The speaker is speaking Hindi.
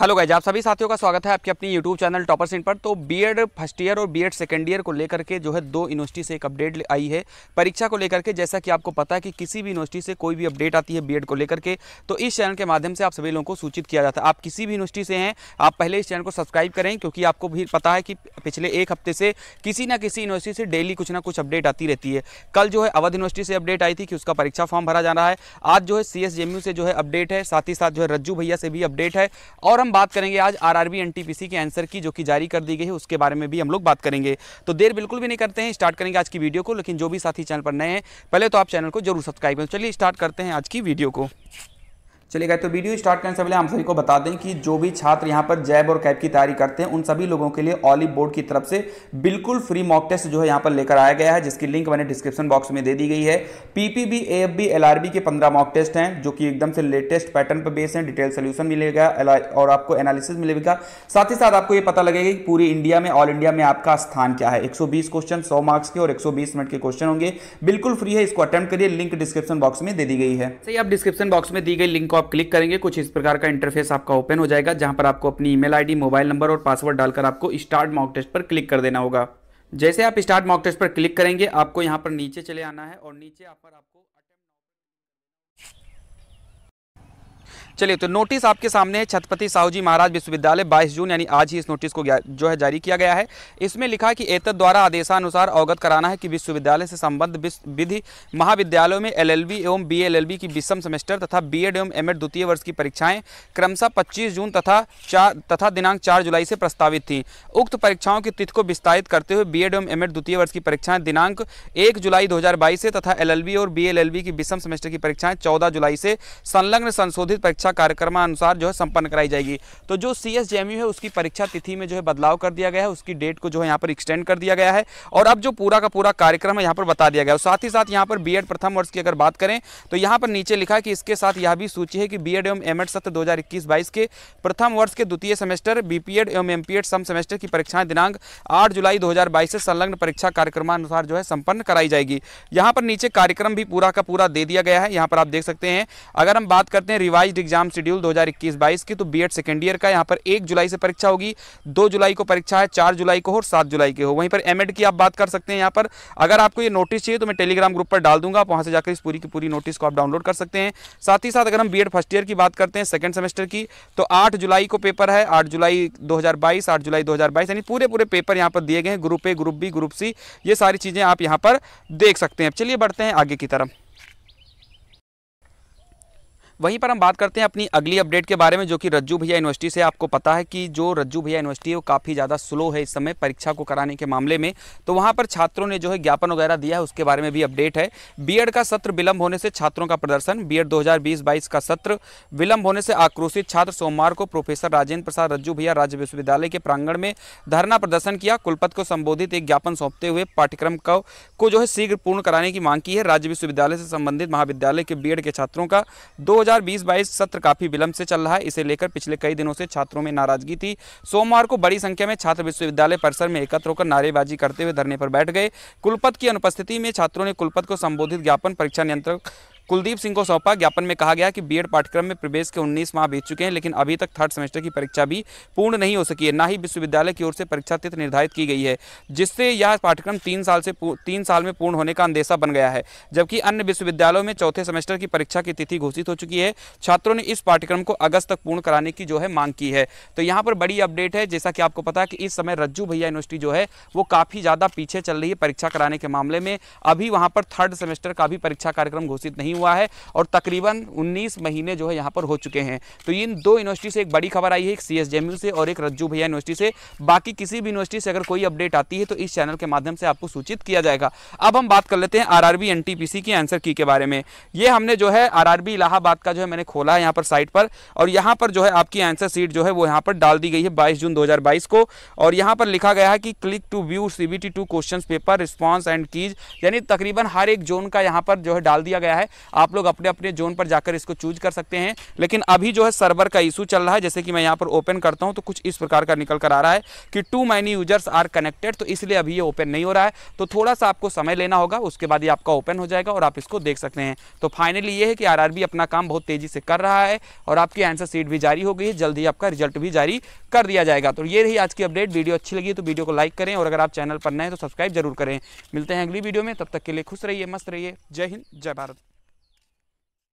हेलो गाइज आप सभी साथियों का स्वागत है आपके अपनी यूट्यूब चैनल टॉपर सिंह पर तो बीएड फर्स्ट ईयर और बीएड सेकेंड ईयर को लेकर के जो है दो यूनिवर्सिटी से एक अपडेट आई है परीक्षा को लेकर के जैसा कि आपको पता है कि किसी भी यूनिवर्सिटी से कोई भी अपडेट आती है बीएड को लेकर के तो इस चैनल के माध्यम से आप सभी लोगों को सूचित किया जाता है आप किसी भी यूनिवर्सिटी से हैं आप पहले इस चैनल को सब्सक्राइब करें क्योंकि आपको भी पता है कि पिछले एक हफ्ते से किसी ना किसी यूनिवर्सिटी से डेली कुछ ना कुछ अपडेट आती रहती है कल जो है अवध यूनिवर्सिटी से अपडेट आई थी कि उसका परीक्षा फॉर्म भरा जा रहा है आज जो है सी से जो है अपडेट है साथ ही साथ जो है रज्जू भैया से भी अपडेट है और हम हम बात करेंगे आज आर आर के आंसर की जो कि जारी कर दी गई है उसके बारे में भी हम लोग बात करेंगे तो देर बिल्कुल भी नहीं करते हैं स्टार्ट करेंगे आज की वीडियो को लेकिन जो भी साथी चैनल पर नए हैं पहले तो आप चैनल को जरूर सब्सक्राइब करें चलिए स्टार्ट करते हैं आज की वीडियो को चलिएगा तो वीडियो स्टार्ट करने से पहले हम सभी को बता दें कि जो भी छात्र यहाँ पर जैब और कैब की तैयारी करते हैं उन सभी लोगों के लिए ऑलिव बोर्ड की तरफ से बिल्कुल फ्री मॉक टेस्ट जो है यहाँ पर लेकर आया गया है जिसकी लिंक मैंने डिस्क्रिप्शन बॉक्स में दे दी गई है पीपीबी एएफबी एलआरबी के पंद्रह मॉक टेस्ट हैं जो कि एकदम से लेटेस्ट पैटर्न पर बेस हैं डिटेल सोल्यूशन मिलेगा और आपको एनालिसिस मिलेगा साथ ही साथ आपको ये पता लगेगा कि पूरी इंडिया में ऑल इंडिया में आपका स्थान क्या है एक क्वेश्चन सौ मार्क्स के और एक मिनट के क्वेश्चन होंगे बिल्कुल फ्री है इसको अटेम्प्ट करिए लिंक डिस्क्रिप्शन बॉक्स में दे दी गई है सही आप डिस्क्रिप्शन बॉक्स में दी गई लिंक आप क्लिक करेंगे कुछ इस प्रकार का इंटरफेस आपका ओपन हो जाएगा जहां पर आपको अपनी ईमेल आईडी मोबाइल नंबर और पासवर्ड डालकर आपको स्टार्ट मॉक टेस्ट पर क्लिक कर देना होगा जैसे आप स्टार्ट मॉक टेस्ट पर क्लिक करेंगे आपको यहाँ पर नीचे चले आना है और नीचे आप पर आपको चलिए तो नोटिस आपके सामने है छत्रपति साहू जी महाराज विश्वविद्यालय 22 जून यानी आज ही इस नोटिस को जो है जारी किया गया है इसमें लिखा कि एतद द्वारा आदेशानुसार अवगत कराना है कि विश्वविद्यालय से संबद्ध विधि महाविद्यालयों में एल एवं बी एल की विषम सेमेस्टर तथा बी एवं एम द्वितीय वर्ष की परीक्षाएँ क्रमशः पच्चीस जून तथा चार तथा दिनांक चार जुलाई से प्रस्तावित थी उक्त परीक्षाओं की तिथि को विस्तारित करते हुए बी एवं एम द्वितीय वर्ष की परीक्षाएं दिनांक एक जुलाई दो से तथा एल और बी की विषम सेमेस्टर की परीक्षाएं चौदह जुलाई से संलग्न संशोधित परीक्षा परीक्षा कार्यक्रमानुसार जो है संपन्न कराई जाएगी तो जो सी एस है उसकी परीक्षा तिथि में जो है बदलाव कर दिया गया है उसकी डेट को जो है यहाँ पर एक्सटेंड कर दिया गया है और अब जो पूरा का पूरा कार्यक्रम है यहाँ पर बता दिया गया है साथ ही साथ यहाँ पर बी प्रथम वर्ष की अगर बात करें तो यहाँ पर नीचे लिखा कि इसके साथ यह भी सूची है कि बी एवं एम सत्र दो हज़ार के प्रथम वर्ष के द्वितीय सेमेस्टर बी एवं एम सम सेमेस्टर की परीक्षाएं दिनांक 8 जुलाई 2022 से संलग्न परीक्षा कार्यक्रमानुसार जो है संपन्न कराई जाएगी यहाँ पर नीचे कार्यक्रम भी पूरा का पूरा दे दिया गया है यहाँ पर आप देख सकते हैं अगर हम बात करते हैं रिवाइज एग्जाम एग्जाम शेड्यूल 2021-22 की तो बीएड सेकेंड ईयर का यहाँ पर एक जुलाई से परीक्षा होगी दो जुलाई को परीक्षा है चार जुलाई को और सात जुलाई के हो वहीं पर एमएड की आप बात कर सकते हैं यहाँ पर अगर आपको ये नोटिस चाहिए तो मैं टेलीग्राम ग्रुप पर डाल दूंगा आप वहाँ से जाकर इस पूरी की पूरी नोटिस को आप डाउनलोड कर सकते हैं साथ ही साथ अगर हम बी फर्स्ट ईयर की बात करते हैं सेकेंड सेमेस्टर की तो आठ जुलाई को पेपर है आठ जुलाई दो हज़ार जुलाई दो यानी पूरे पूरे पेपर यहाँ पर दिए गए हैं group A group B group C ये सारी चीज़ें आप यहाँ पर देख सकते हैं चलिए बढ़ते हैं आगे की तरफ वहीं पर हम बात करते हैं अपनी अगली अपडेट के बारे में जो कि रज्जू भैया यूनिवर्सिटी से आपको पता है कि जो रज्जू भैया यूनिवर्सिटी है वो काफ़ी ज़्यादा स्लो है इस समय परीक्षा को कराने के मामले में तो वहाँ पर छात्रों ने जो है ज्ञापन वगैरह दिया है उसके बारे में भी अपडेट है बीएड का सत्र विलंब होने से छात्रों का प्रदर्शन बी एड दो का सत्र विलंब होने से आक्रोशित छात्र सोमवार को प्रोफेसर राजेंद्र प्रसाद रज्जू भैया राज्य विश्वविद्यालय के प्रांगण में धरना प्रदर्शन किया कुलपत को संबोधित एक ज्ञापन सौंपते हुए पाठ्यक्रम को, को जो है शीघ्र पूर्ण कराने की मांग की है राज्य विश्वविद्यालय से संबंधित महाविद्यालय के बी के छात्रों का दो 2020-22 सत्र काफी विलंब से चल रहा है इसे लेकर पिछले कई दिनों से छात्रों में नाराजगी थी सोमवार को बड़ी संख्या में छात्र विश्वविद्यालय परिसर में एकत्र होकर नारेबाजी करते हुए धरने पर बैठ गए कुलपत की अनुपस्थिति में छात्रों ने कुलपत को संबोधित ज्ञापन परीक्षा नियंत्रक कुलदीप सिंह को सौंपा ज्ञापन में कहा गया कि बीएड पाठ्यक्रम में प्रवेश के 19 माह बीत चुके हैं लेकिन अभी तक थर्ड सेमेस्टर की परीक्षा भी पूर्ण नहीं हो सकी है ना ही विश्वविद्यालय की ओर से परीक्षा तिथि निर्धारित की गई है जिससे यह पाठ्यक्रम तीन साल से तीन साल में पूर्ण होने का अंदेशा बन गया है जबकि अन्य विश्वविद्यालयों में चौथे सेमेस्टर की परीक्षा की तिथि घोषित हो चुकी है छात्रों ने इस पाठ्यक्रम को अगस्त तक पूर्ण कराने की जो है मांग की है तो यहाँ पर बड़ी अपडेट है जैसा कि आपको पता है कि इस समय रज्जू भैया यूनिवर्सिटी जो है वो काफ़ी ज़्यादा पीछे चल रही है परीक्षा कराने के मामले में अभी वहाँ पर थर्ड सेमेस्टर का भी परीक्षा कार्यक्रम घोषित नहीं हुआ है और तकरीबन 19 महीने जो है यहाँ पर हो चुके हैं तो इन दो यूनिवर्सिटी से एक बड़ी खबर आई है एक सी से और एक रज्जू भैया यूनिवर्सिटी से बाकी किसी भी यूनिवर्सिटी से अगर कोई अपडेट आती है तो इस चैनल के माध्यम से आपको सूचित किया जाएगा अब हम बात कर लेते हैं आर आर की आंसर की के बारे में ये हमने जो है आर इलाहाबाद का जो है मैंने खोला है यहाँ पर साइट पर और यहाँ पर जो है आपकी आंसर सीट जो है वो यहाँ पर डाल दी गई है बाईस जून दो को और यहाँ पर लिखा गया है कि click to view C B two question paper response and keys यानी तकरीबन हर एक जोन का यहाँ पर जो है डाल दिया गया है आप लोग अपने अपने जोन पर जाकर इसको चूज कर सकते हैं लेकिन अभी जो है सर्वर का इशू चल रहा है जैसे कि मैं यहाँ पर ओपन करता हूँ तो कुछ इस प्रकार का निकल कर आ रहा है कि too many users are connected तो इसलिए अभी ये ओपन नहीं हो रहा है तो थोड़ा सा आपको समय लेना होगा उसके बाद ये आपका ओपन हो जाएगा और आप इसको देख सकते हैं तो फाइनली ये है कि आर अपना काम बहुत तेज़ी से कर रहा है और आपकी आंसर सीट भी जारी हो गई है जल्द ही आपका रिजल्ट भी जारी कर दिया जाएगा तो ये रही आज की अपडेट वीडियो अच्छी लगी तो वीडियो को लाइक करें और अगर आप चैनल पर नए तो सब्सक्राइब जरूर करें मिलते हैं अगली वीडियो में तब तक के लिए खुश रहिए मस्त रहिए जय हिंद जय भारत